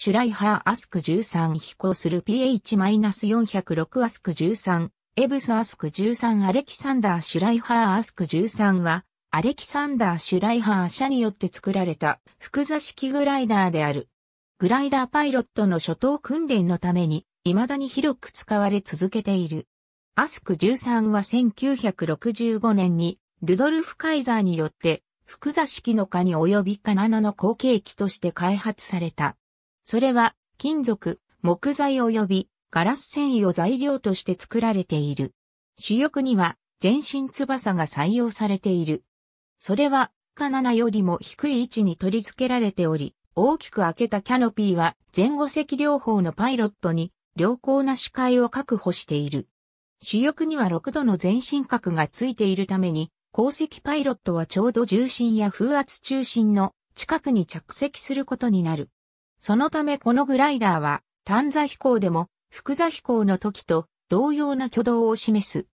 シュライハーアスク13飛行する PH-406 アスク13、エブスアスク13アレキサンダーシュライハーアスク13は、アレキサンダー・シュライハー社によって作られた複座式グライダーである。グライダーパイロットの初等訓練のために、未だに広く使われ続けている。アスク13は1965年に、ルドルフ・カイザーによって、複座式の蚊に及びカナナの後継機として開発された。それは、金属、木材及びガラス繊維を材料として作られている。主翼には全身翼が採用されている。それは、カナナよりも低い位置に取り付けられており、大きく開けたキャノピーは前後席両方のパイロットに良好な視界を確保している。主翼には6度の前進角がついているために、後席パイロットはちょうど重心や風圧中心の近くに着席することになる。そのためこのグライダーは単座飛行でも複座飛行の時と同様な挙動を示す。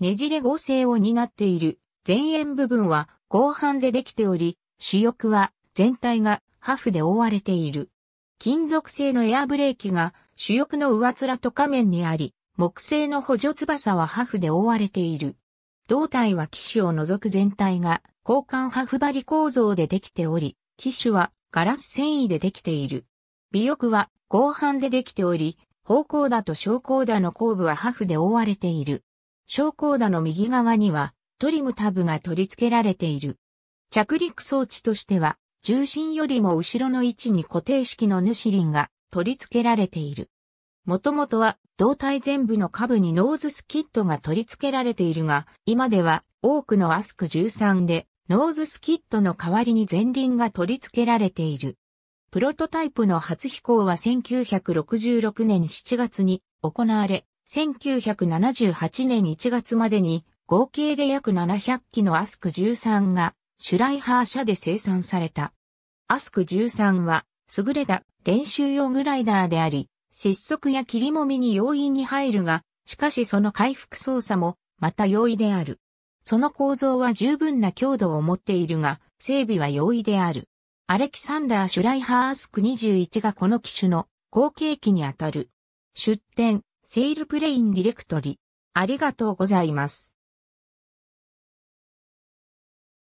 ねじれ合成を担っている前縁部分は合板でできており、主翼は全体がハフで覆われている。金属製のエアブレーキが主翼の上面と下面にあり、木製の補助翼はハフで覆われている。胴体は機種を除く全体が交換ハフ張り構造でできており、機種はガラス繊維でできている。尾翼は合板でできており、方向だと昇降だの後部はハフで覆われている。昇降だの右側にはトリムタブが取り付けられている。着陸装置としては、重心よりも後ろの位置に固定式のヌシリンが取り付けられている。もともとは胴体全部の下部にノーズスキットが取り付けられているが、今では多くのアスク13でノーズスキットの代わりに前輪が取り付けられている。プロトタイプの初飛行は1966年7月に行われ、1978年1月までに合計で約700機のアスク13がシュライハー社で生産された。アスク13は優れた練習用グライダーであり、失速や切りもみに容易に入るが、しかしその回復操作もまた容易である。その構造は十分な強度を持っているが、整備は容易である。アレキサンダー・シュライハースク21がこの機種の後継機にあたる。出展、セールプレインディレクトリ。ありがとうございます。